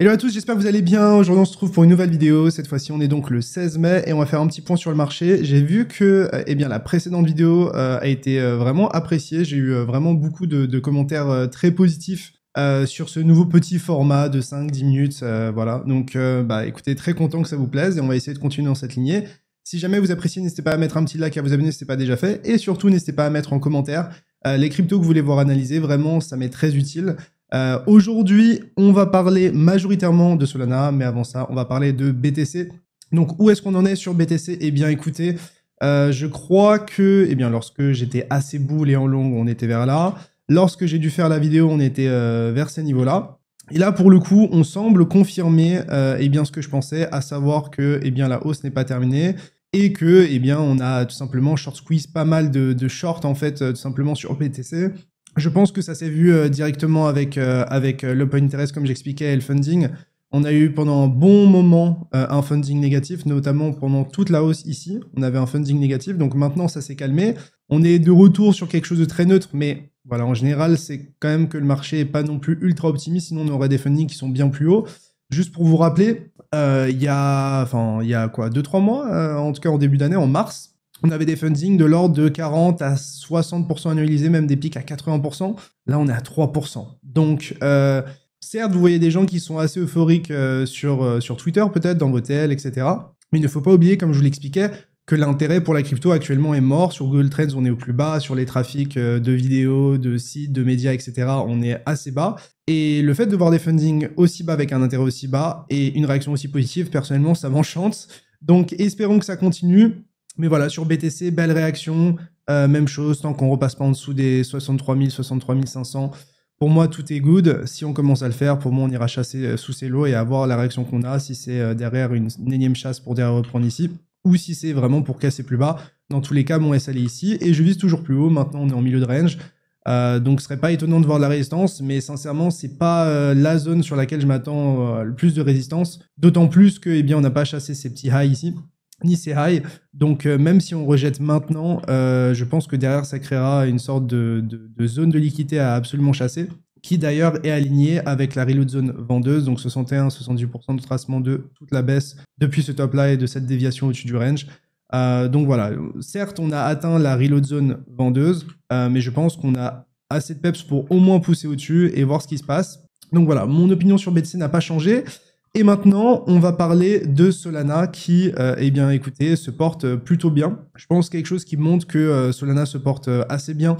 Hello à tous, j'espère que vous allez bien. Aujourd'hui, on se trouve pour une nouvelle vidéo. Cette fois-ci, on est donc le 16 mai et on va faire un petit point sur le marché. J'ai vu que eh bien, la précédente vidéo euh, a été euh, vraiment appréciée. J'ai eu euh, vraiment beaucoup de, commentaires très positifs sur ce nouveau petit format de 5-10 minutes. voilà, donc bah, écoutez, très content que ça vous plaise et on va essayer de continuer dans cette lignée. Si jamais vous appréciez, n'hésitez pas à mettre un petit like, à vous abonner si ce n'est pas déjà fait. Et surtout, n'hésitez pas à mettre en commentaire les cryptos que vous voulez voir analyser. Vraiment, ça m'est très utile. Euh, aujourd'hui, on va parler majoritairement de Solana, mais avant ça, on va parler de BTC. Donc, où est-ce qu'on en est sur BTC Eh bien, écoutez, euh, je crois que, eh bien, lorsque j'étais assez boule et en longue, on était vers là. Lorsque j'ai dû faire la vidéo, on était euh, vers ces niveaux-là. Et là, pour le coup, on semble confirmer eh bien, ce que je pensais, à savoir que eh bien, la hausse n'est pas terminée et que eh bien on a tout simplement short squeeze pas mal de, de shorts en fait tout simplement sur BTC je pense que ça s'est vu euh, directement avec, euh, euh, l'open interest, comme j'expliquais, et le funding. On a eu pendant un bon moment un funding négatif, notamment pendant toute la hausse ici. On avait un funding négatif, donc maintenant ça s'est calmé. On est de retour sur quelque chose de très neutre, mais voilà, en général, c'est quand même que le marché n'est pas non plus ultra optimiste, sinon on aurait des fundings qui sont bien plus hauts. Juste pour vous rappeler, il y a, enfin, il y a quoi, 2-3 mois, en tout cas en début d'année, en mars, on avait des fundings de l'ordre de 40 à 60% annualisés, même des pics à 80%. Là, on est à 3%. Donc, euh, certes, vous voyez des gens qui sont assez euphoriques euh, sur, euh, sur Twitter, peut-être, dans vos etc. Mais il ne faut pas oublier, comme je vous l'expliquais, que l'intérêt pour la crypto actuellement est mort. Sur Google Trends, on est au plus bas. Sur les trafics de vidéos, de sites, de médias, etc., on est assez bas. Et le fait de voir des fundings aussi bas avec un intérêt aussi bas et une réaction aussi positive, personnellement, ça m'enchante. Donc espérons que ça continue. Mais voilà, sur BTC, belle réaction. Euh, même chose, tant qu'on repasse pas en dessous des 63 000, 63 500, pour moi, tout est good. Si on commence à le faire, pour moi, on ira chasser euh, sous ces lots et avoir la réaction qu'on a, si c'est euh, derrière une, énième chasse pour reprendre ici, ou si c'est vraiment pour casser plus bas. Dans tous les cas, mon SL est ici, et je vise toujours plus haut. Maintenant, on est en milieu de range. donc, ce serait pas étonnant de voir de la résistance, mais sincèrement, c'est pas la zone sur laquelle je m'attends le plus de résistance. D'autant plus que, eh bien, on n'a pas chassé ces petits highs ici ni c'est high. Donc euh, même si on rejette maintenant, euh, je pense que derrière ça créera une sorte de, zone de liquidité à absolument chasser, qui d'ailleurs est alignée avec la reload zone vendeuse, donc 61-78% de tracement de toute la baisse depuis ce top-là et de cette déviation au-dessus du range. Euh, donc voilà, certes on a atteint la reload zone vendeuse, mais je pense qu'on a assez de peps pour au moins pousser au-dessus et voir ce qui se passe. Donc voilà, mon opinion sur BTC n'a pas changé. Et maintenant, on va parler de Solana qui, euh, eh bien, écoutez, se porte euh, plutôt bien. Je pense quelque chose qui montre que euh, Solana se porte assez bien,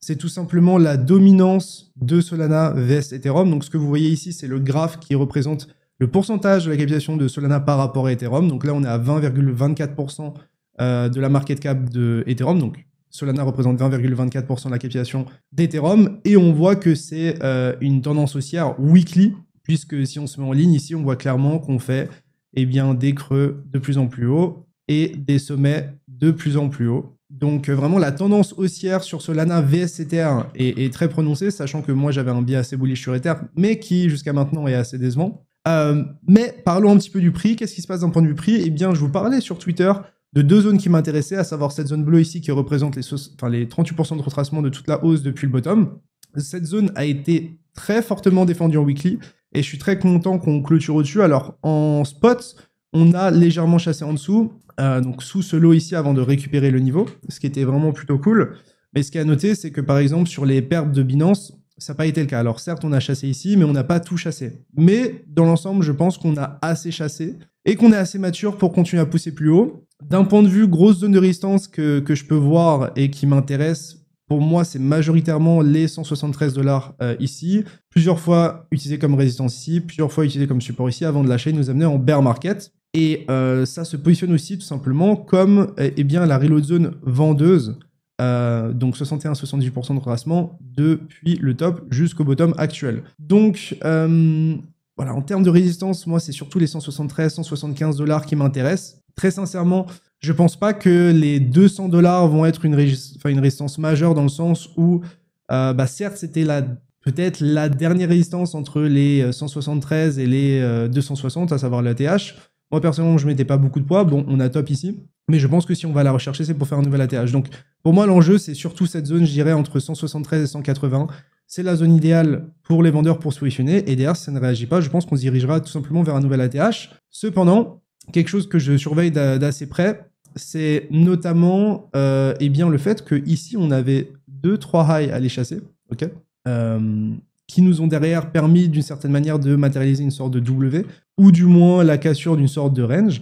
c'est tout simplement la dominance de Solana vs Ethereum. Donc, ce que vous voyez ici, c'est le graphe qui représente le pourcentage de la capitalisation de Solana par rapport à Ethereum. Donc là, on est à 20,24% de la market cap de Ethereum. Donc, Solana représente 20,24% de la capitalisation d'Ethereum. Et on voit que c'est une tendance haussière weekly puisque si on se met en ligne ici, on voit clairement qu'on fait eh bien, des creux de plus en plus haut et des sommets de plus en plus haut. Donc euh, vraiment la tendance haussière sur Solana VSCTR est, est très prononcée, sachant que moi j'avais un biais assez bullish sur Ether, mais qui jusqu'à maintenant est assez décevant. Euh, mais parlons un petit peu du prix. Qu'est-ce qui se passe d'un point de vue prix Eh bien, je vous parlais sur Twitter de deux zones qui m'intéressaient, à savoir cette zone bleue ici qui représente les, enfin, les 38% de retracement de toute la hausse depuis le bottom. Cette zone a été très fortement défendue en weekly et je suis très content qu'on clôture au-dessus. Alors, en spot, on a légèrement chassé en dessous, euh, donc sous ce lot ici avant de récupérer le niveau, ce qui était vraiment plutôt cool. Mais ce qui est à noter, c'est que par exemple, sur les pertes de Binance, ça n'a pas été le cas. Alors certes, on a chassé ici, mais on n'a pas tout chassé. Mais dans l'ensemble, je pense qu'on a assez chassé et qu'on est assez mature pour continuer à pousser plus haut. D'un point de vue grosse zone de résistance que, que je peux voir et qui m'intéresse, pour moi, c'est majoritairement les 173 dollars euh, ici, plusieurs fois utilisé comme résistance ici, plusieurs fois utilisé comme support ici, avant de lâcher et nous amener en bear market. Et euh, ça se positionne aussi tout simplement comme eh, eh bien, la reload zone vendeuse, euh, donc 61-78% de classement depuis le top jusqu'au bottom actuel. Donc voilà, en termes de résistance, moi c'est surtout les 173-175 dollars qui m'intéressent. Très sincèrement, je pense pas que les 200 dollars vont être une, résistance majeure dans le sens où, euh, bah, certes, c'était peut-être la dernière résistance entre les 173 euh, et les 260, euh, à savoir la TH. Moi, personnellement, je mettais pas beaucoup de poids. Bon, on a top ici. Mais je pense que si on va la rechercher, c'est pour faire un nouvel ATH. Donc, pour moi, l'enjeu, c'est surtout cette zone, je dirais, entre 173 et 180. C'est la zone idéale pour les vendeurs pour se positionner. Et derrière, si ça ne réagit pas, je pense qu'on se dirigera tout simplement vers un nouvel ATH. Cependant, quelque chose que je surveille d'assez près, c'est notamment euh, eh bien, le fait que ici on avait deux, trois highs à les chasser, euh, qui nous ont derrière permis d'une certaine manière de matérialiser une sorte de W, ou du moins la cassure d'une sorte de range.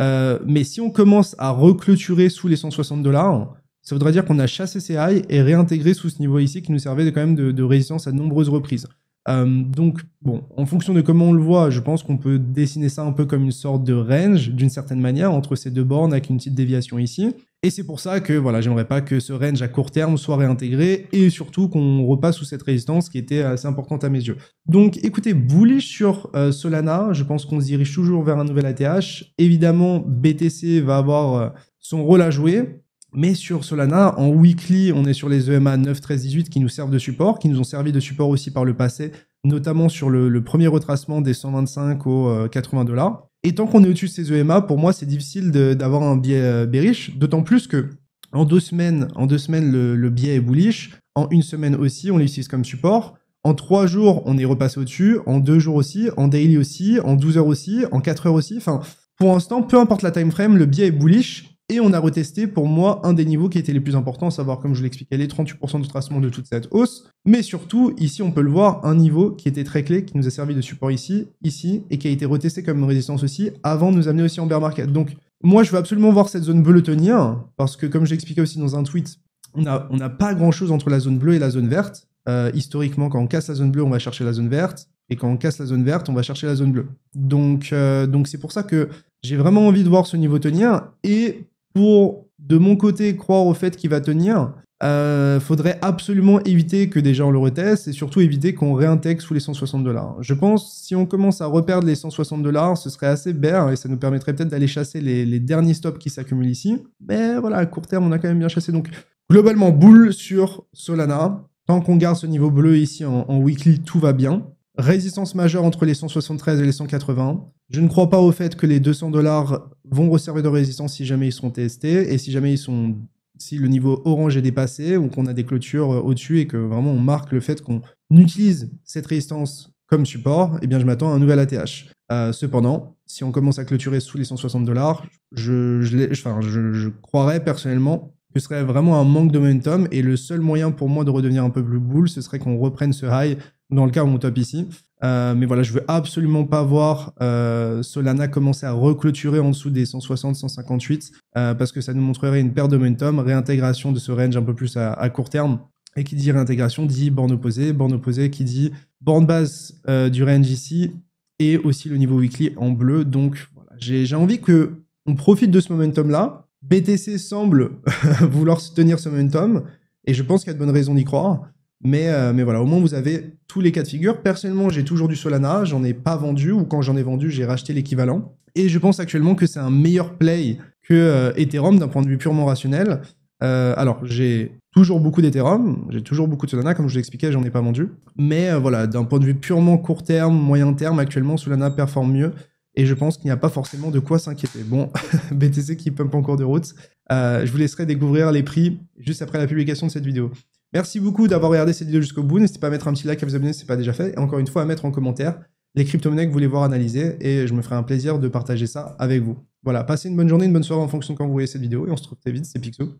Euh, mais si on commence à reclôturer sous les 160 dollars, ça voudrait dire qu'on a chassé ces highs et réintégré sous ce niveau ici qui nous servait quand même de, de résistance à de nombreuses reprises. Euh, donc, bon, en fonction de comment on le voit, je pense qu'on peut dessiner ça un peu comme une sorte de range, d'une certaine manière, entre ces deux bornes avec une petite déviation ici. Et c'est pour ça que, voilà, j'aimerais pas que ce range à court terme soit réintégré et surtout qu'on repasse sous cette résistance qui était assez importante à mes yeux. Donc, écoutez, bullish sur euh, Solana, je pense qu'on se dirige toujours vers un nouvel ATH. Évidemment, BTC va avoir euh, son rôle à jouer. Mais sur Solana, en weekly, on est sur les EMA 9, 13, 18 qui nous servent de support, qui nous ont servi de support aussi par le passé, notamment sur le, premier retracement des 125 aux 80 dollars. Et tant qu'on est au-dessus de ces EMA, pour moi, c'est difficile d'avoir un biais euh, bearish, d'autant plus que en deux semaines, en deux semaines le, biais est bullish, en une semaine aussi, on l'utilise comme support. En trois jours, on est repassé au-dessus, en deux jours aussi, en daily aussi, en 12 heures aussi, en 4 heures aussi. Enfin, pour l'instant, peu importe la time frame, le biais est bullish et on a retesté, pour moi, un des niveaux qui était les plus importants, à savoir, comme je l'expliquais, les 38% de tracement de toute cette hausse. Mais surtout, ici, on peut le voir, un niveau qui était très clé, qui nous a servi de support ici, ici, et qui a été retesté comme résistance aussi, avant de nous amener aussi en bear market. Donc, moi, je veux absolument voir cette zone bleue tenir, parce que, comme je l'expliquais aussi dans un tweet, on n'a on a pas grand-chose entre la zone bleue et la zone verte. Euh, historiquement, quand on casse la zone bleue, on va chercher la zone verte. Et quand on casse la zone verte, on va chercher la zone bleue. Donc, euh, donc c'est pour ça que j'ai vraiment envie de voir ce niveau tenir. Et pour, de mon côté, croire au fait qu'il va tenir, il euh, faudrait absolument éviter que des gens le reteste et surtout éviter qu'on réintègre sous les 160 dollars. Je pense si on commence à reperdre les 160 dollars, ce serait assez bête et ça nous permettrait peut-être d'aller chasser les, derniers stops qui s'accumulent ici. Mais voilà, à court terme, on a quand même bien chassé. Donc globalement, boule sur Solana. Tant qu'on garde ce niveau bleu ici en, en weekly, tout va bien. Résistance majeure entre les 173 et les 180. Je ne crois pas au fait que les 200 dollars vont resservir de résistance si jamais ils seront testés et si jamais ils sont si le niveau orange est dépassé ou qu'on a des clôtures euh, au-dessus et que vraiment on marque le fait qu'on utilise cette résistance comme support, eh bien je m'attends à un nouvel ATH. Euh, cependant, si on commence à clôturer sous les 160 dollars, je, je, je, croirais personnellement que ce serait vraiment un manque de momentum et le seul moyen pour moi de redevenir un peu plus boule, ce serait qu'on reprenne ce high dans le cas où on top ici. Euh, mais voilà, je veux absolument pas voir euh, Solana commencer à reclôturer en dessous des 160, 158, euh, parce que ça nous montrerait une perte de momentum, réintégration de ce range un peu plus à, court terme. Et qui dit réintégration dit borne opposée, borne opposée qui dit borne basse du range ici, et aussi le niveau weekly en bleu. Donc voilà, j'ai envie que on profite de ce momentum-là. BTC semble vouloir tenir ce momentum, et je pense qu'il y a de bonnes raisons d'y croire. Euh, mais, voilà, au moins vous avez tous les cas de figure. Personnellement, j'ai toujours du Solana, j'en ai pas vendu, ou quand j'en ai vendu, j'ai racheté l'équivalent. Et je pense actuellement que c'est un meilleur play que euh, Ethereum d'un point de vue purement rationnel. Euh, alors, j'ai toujours beaucoup d'Ethereum, j'ai toujours beaucoup de Solana, comme je vous l'expliquais, j'en ai pas vendu. Mais voilà, d'un point de vue purement court terme, moyen terme, actuellement, Solana performe mieux. Et je pense qu'il n'y a pas forcément de quoi s'inquiéter. Bon, BTC qui pump en cours de route. je vous laisserai découvrir les prix juste après la publication de cette vidéo. Merci beaucoup d'avoir regardé cette vidéo jusqu'au bout. N'hésitez pas à mettre un petit like, à vous abonner si ce n'est pas déjà fait. Et encore une fois, à mettre en commentaire les crypto-monnaies que vous voulez voir analysées. Et je me ferai un plaisir de partager ça avec vous. Voilà, passez une bonne journée, une bonne soirée en fonction de quand vous voyez cette vidéo. Et on se retrouve très vite. C'est Pixo.